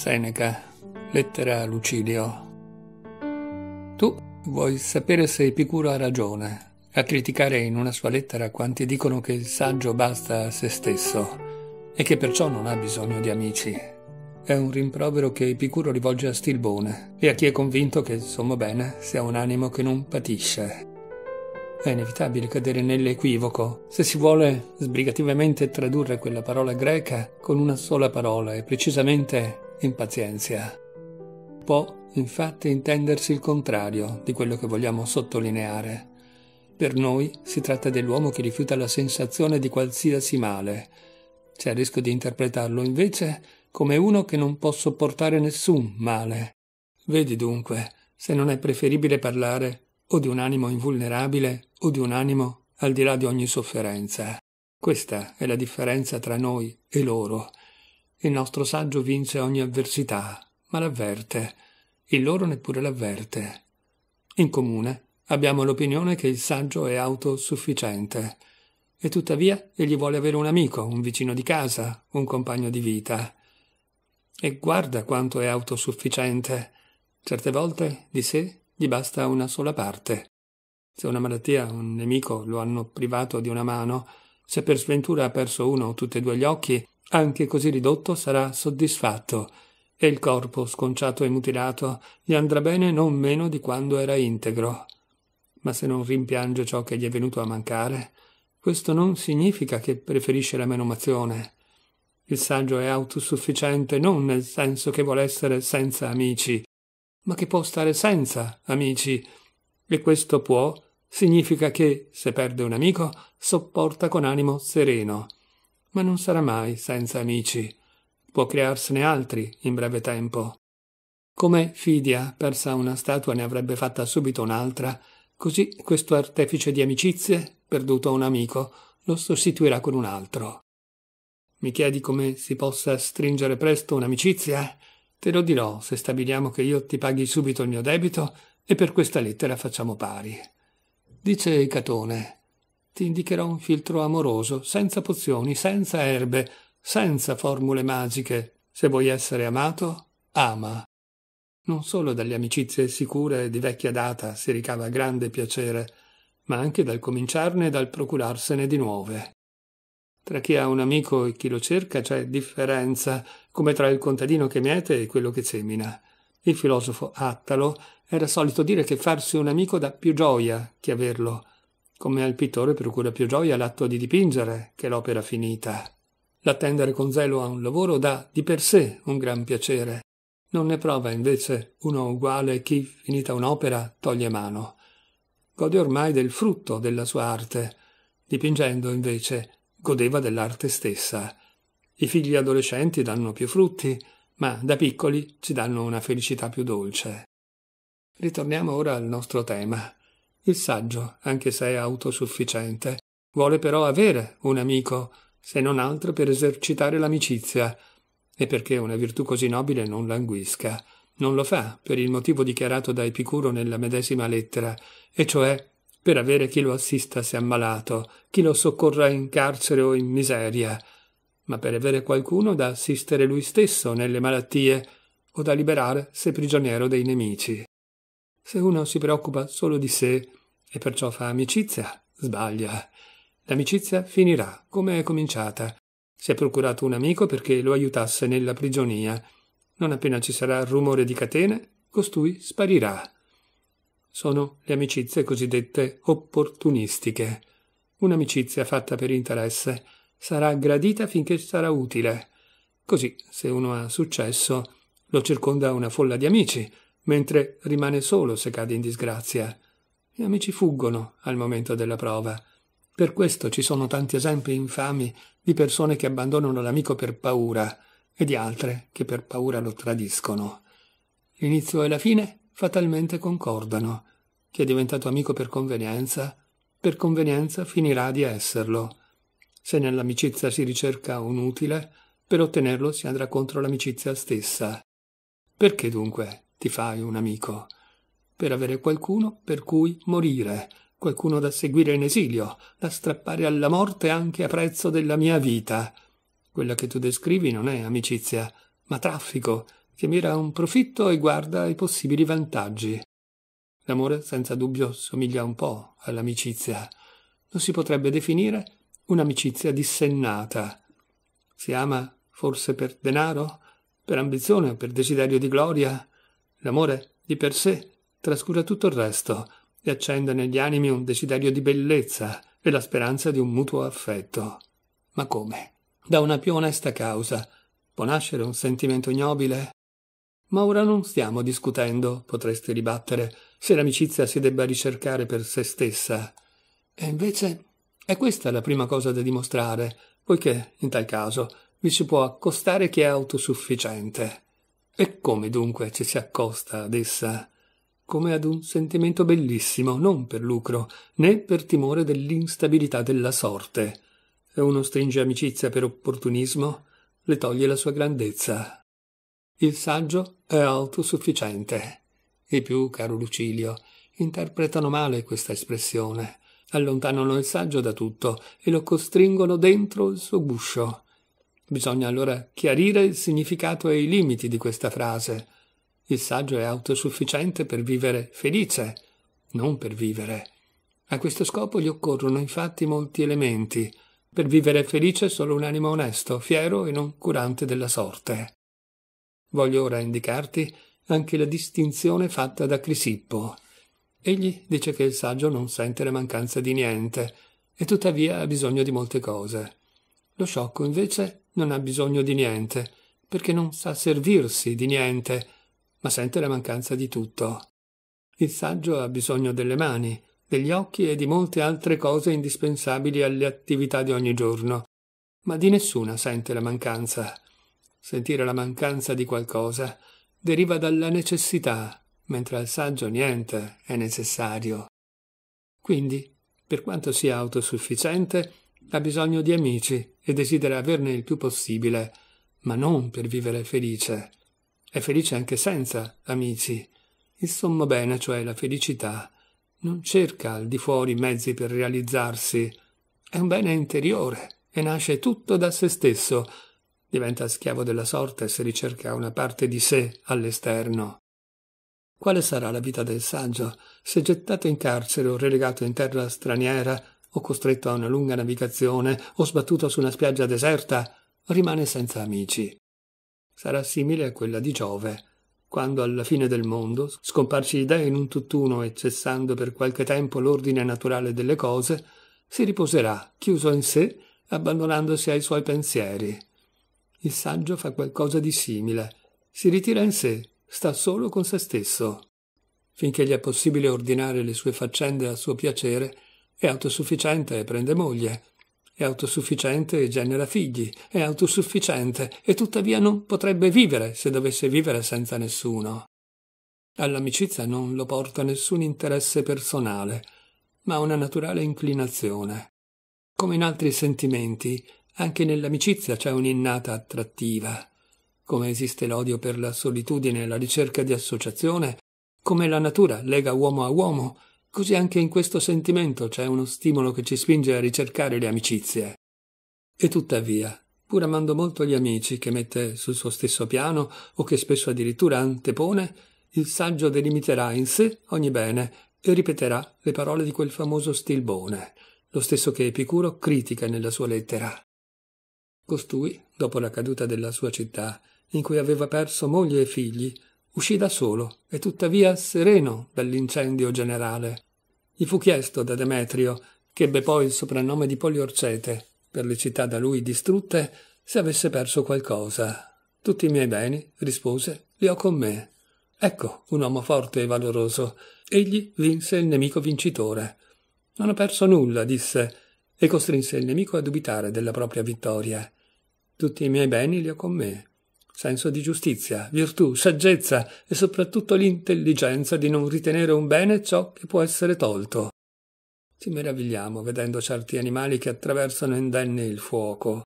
Seneca, lettera a Lucilio. Tu vuoi sapere se Epicuro ha ragione a criticare in una sua lettera quanti dicono che il saggio basta a se stesso e che perciò non ha bisogno di amici. È un rimprovero che Epicuro rivolge a Stilbone e a chi è convinto che il sommo bene sia un animo che non patisce. È inevitabile cadere nell'equivoco se si vuole sbrigativamente tradurre quella parola greca con una sola parola e precisamente impazienza. Può infatti intendersi il contrario di quello che vogliamo sottolineare. Per noi si tratta dell'uomo che rifiuta la sensazione di qualsiasi male. C'è il rischio di interpretarlo invece come uno che non può sopportare nessun male. Vedi dunque se non è preferibile parlare o di un animo invulnerabile o di un animo al di là di ogni sofferenza. Questa è la differenza tra noi e loro, il nostro saggio vince ogni avversità, ma l'avverte. Il loro neppure l'avverte. In comune abbiamo l'opinione che il saggio è autosufficiente. E tuttavia egli vuole avere un amico, un vicino di casa, un compagno di vita. E guarda quanto è autosufficiente. Certe volte di sé gli basta una sola parte. Se una malattia, un nemico lo hanno privato di una mano, se per sventura ha perso uno o tutti e due gli occhi, anche così ridotto, sarà soddisfatto e il corpo, sconciato e mutilato, gli andrà bene non meno di quando era integro. Ma se non rimpiange ciò che gli è venuto a mancare, questo non significa che preferisce la menomazione. Il saggio è autosufficiente non nel senso che vuole essere senza amici, ma che può stare senza amici. E questo può significa che, se perde un amico, sopporta con animo sereno ma non sarà mai senza amici. Può crearsene altri in breve tempo. Come Fidia, persa una statua, ne avrebbe fatta subito un'altra, così questo artefice di amicizie, perduto un amico, lo sostituirà con un altro. Mi chiedi come si possa stringere presto un'amicizia? Te lo dirò se stabiliamo che io ti paghi subito il mio debito e per questa lettera facciamo pari. Dice Catone ti indicherò un filtro amoroso, senza pozioni, senza erbe, senza formule magiche. Se vuoi essere amato, ama. Non solo dalle amicizie sicure e di vecchia data si ricava grande piacere, ma anche dal cominciarne e dal procurarsene di nuove. Tra chi ha un amico e chi lo cerca c'è differenza, come tra il contadino che miete e quello che semina. Il filosofo Attalo era solito dire che farsi un amico dà più gioia che averlo, come al pittore procura più gioia l'atto di dipingere che l'opera finita. L'attendere con zelo a un lavoro dà di per sé un gran piacere. Non ne prova invece uno uguale chi, finita un'opera, toglie mano. Gode ormai del frutto della sua arte. Dipingendo, invece, godeva dell'arte stessa. I figli adolescenti danno più frutti, ma da piccoli ci danno una felicità più dolce. Ritorniamo ora al nostro tema. Il saggio, anche se è autosufficiente, vuole però avere un amico, se non altro per esercitare l'amicizia, e perché una virtù così nobile non languisca. Non lo fa per il motivo dichiarato da Epicuro nella medesima lettera, e cioè per avere chi lo assista se ammalato, chi lo soccorra in carcere o in miseria, ma per avere qualcuno da assistere lui stesso nelle malattie o da liberare se prigioniero dei nemici. Se uno si preoccupa solo di sé e perciò fa amicizia, sbaglia. L'amicizia finirà come è cominciata. Si è procurato un amico perché lo aiutasse nella prigionia. Non appena ci sarà rumore di catene, costui sparirà. Sono le amicizie cosiddette opportunistiche. Un'amicizia fatta per interesse sarà gradita finché sarà utile. Così, se uno ha successo, lo circonda una folla di amici, mentre rimane solo se cade in disgrazia. Gli amici fuggono al momento della prova. Per questo ci sono tanti esempi infami di persone che abbandonano l'amico per paura e di altre che per paura lo tradiscono. L'inizio e la fine fatalmente concordano. Chi è diventato amico per convenienza, per convenienza finirà di esserlo. Se nell'amicizia si ricerca un utile, per ottenerlo si andrà contro l'amicizia stessa. Perché dunque ti fai un amico, per avere qualcuno per cui morire, qualcuno da seguire in esilio, da strappare alla morte anche a prezzo della mia vita. Quella che tu descrivi non è amicizia, ma traffico, che mira a un profitto e guarda ai possibili vantaggi. L'amore senza dubbio somiglia un po' all'amicizia. Non si potrebbe definire un'amicizia dissennata. Si ama forse per denaro, per ambizione, per desiderio di gloria, L'amore, di per sé, trascura tutto il resto e accende negli animi un desiderio di bellezza e la speranza di un mutuo affetto. Ma come? Da una più onesta causa può nascere un sentimento ignobile? Ma ora non stiamo discutendo, potreste ribattere, se l'amicizia si debba ricercare per se stessa. E invece è questa la prima cosa da dimostrare, poiché, in tal caso, vi si può accostare chi è autosufficiente. E come dunque ci si accosta ad essa? Come ad un sentimento bellissimo, non per lucro, né per timore dell'instabilità della sorte. E uno stringe amicizia per opportunismo, le toglie la sua grandezza. Il saggio è autosufficiente. I più, caro Lucilio, interpretano male questa espressione. Allontanano il saggio da tutto e lo costringono dentro il suo guscio. Bisogna allora chiarire il significato e i limiti di questa frase. Il saggio è autosufficiente per vivere felice, non per vivere. A questo scopo gli occorrono infatti molti elementi. Per vivere felice solo un animo onesto, fiero e non curante della sorte. Voglio ora indicarti anche la distinzione fatta da Crisippo. Egli dice che il saggio non sente la mancanza di niente, e tuttavia ha bisogno di molte cose. Lo sciocco invece non ha bisogno di niente, perché non sa servirsi di niente, ma sente la mancanza di tutto. Il saggio ha bisogno delle mani, degli occhi e di molte altre cose indispensabili alle attività di ogni giorno, ma di nessuna sente la mancanza. Sentire la mancanza di qualcosa deriva dalla necessità, mentre al saggio niente è necessario. Quindi, per quanto sia autosufficiente, ha bisogno di amici e desidera averne il più possibile, ma non per vivere felice. È felice anche senza amici. Il sommo bene, cioè la felicità, non cerca al di fuori mezzi per realizzarsi. È un bene interiore e nasce tutto da se stesso. Diventa schiavo della sorte se ricerca una parte di sé all'esterno. Quale sarà la vita del saggio se gettato in carcere o relegato in terra straniera o costretto a una lunga navigazione o sbattuto su una spiaggia deserta, rimane senza amici. Sarà simile a quella di Giove, quando alla fine del mondo, scomparsi i dei in un tutt'uno e cessando per qualche tempo l'ordine naturale delle cose, si riposerà, chiuso in sé, abbandonandosi ai suoi pensieri. Il saggio fa qualcosa di simile, si ritira in sé, sta solo con se stesso. Finché gli è possibile ordinare le sue faccende a suo piacere, è autosufficiente e prende moglie, è autosufficiente e genera figli, è autosufficiente e tuttavia non potrebbe vivere se dovesse vivere senza nessuno. All'amicizia non lo porta nessun interesse personale, ma una naturale inclinazione. Come in altri sentimenti, anche nell'amicizia c'è un'innata attrattiva. Come esiste l'odio per la solitudine e la ricerca di associazione, come la natura lega uomo a uomo, Così anche in questo sentimento c'è uno stimolo che ci spinge a ricercare le amicizie. E tuttavia, pur amando molto gli amici che mette sul suo stesso piano o che spesso addirittura antepone, il saggio delimiterà in sé ogni bene e ripeterà le parole di quel famoso Stilbone, lo stesso che Epicuro critica nella sua lettera. Costui, dopo la caduta della sua città, in cui aveva perso moglie e figli, uscì da solo e tuttavia sereno dall'incendio generale. Gli fu chiesto da Demetrio, che ebbe poi il soprannome di Poliorcete, per le città da lui distrutte, se avesse perso qualcosa. Tutti i miei beni, rispose, li ho con me. Ecco un uomo forte e valoroso. Egli vinse il nemico vincitore. Non ho perso nulla, disse, e costrinse il nemico a dubitare della propria vittoria. Tutti i miei beni li ho con me senso di giustizia, virtù, saggezza e soprattutto l'intelligenza di non ritenere un bene ciò che può essere tolto. Ci meravigliamo vedendo certi animali che attraversano indenni il fuoco.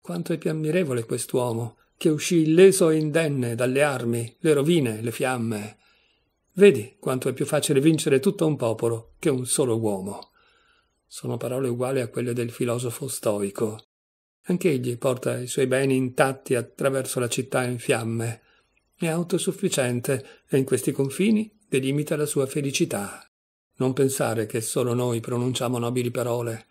Quanto è più ammirevole quest'uomo, che uscì illeso e indenne dalle armi, le rovine, le fiamme. Vedi quanto è più facile vincere tutto un popolo che un solo uomo. Sono parole uguali a quelle del filosofo stoico. Anch'egli porta i suoi beni intatti attraverso la città in fiamme. È autosufficiente e in questi confini delimita la sua felicità. Non pensare che solo noi pronunciamo nobili parole.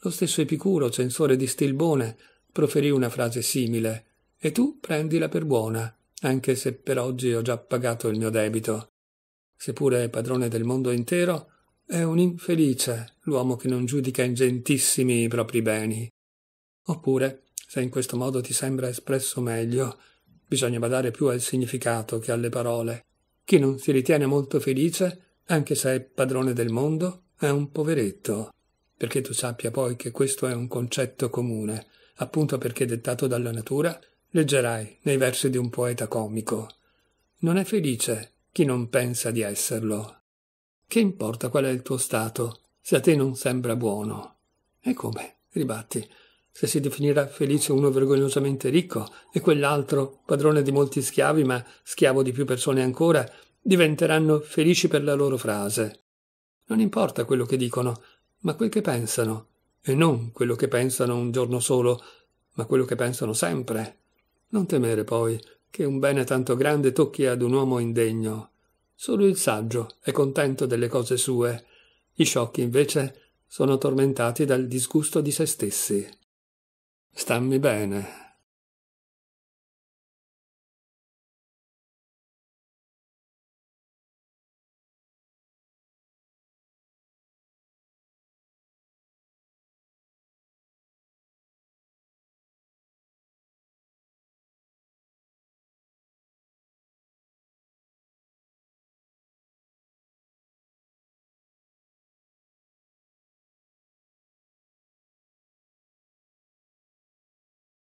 Lo stesso Epicuro, censore di Stilbone, proferì una frase simile, e tu prendila per buona, anche se per oggi ho già pagato il mio debito. Seppure è padrone del mondo intero, è un infelice l'uomo che non giudica ingentissimi i propri beni. Oppure, se in questo modo ti sembra espresso meglio, bisogna badare più al significato che alle parole. Chi non si ritiene molto felice, anche se è padrone del mondo, è un poveretto. Perché tu sappia poi che questo è un concetto comune, appunto perché dettato dalla natura, leggerai nei versi di un poeta comico. Non è felice chi non pensa di esserlo. Che importa qual è il tuo stato, se a te non sembra buono? E come? Ribatti, se si definirà felice uno vergognosamente ricco e quell'altro padrone di molti schiavi ma schiavo di più persone ancora, diventeranno felici per la loro frase. Non importa quello che dicono, ma quel che pensano, e non quello che pensano un giorno solo, ma quello che pensano sempre. Non temere poi che un bene tanto grande tocchi ad un uomo indegno. Solo il saggio è contento delle cose sue, i sciocchi invece sono tormentati dal disgusto di se stessi. Stammi bene.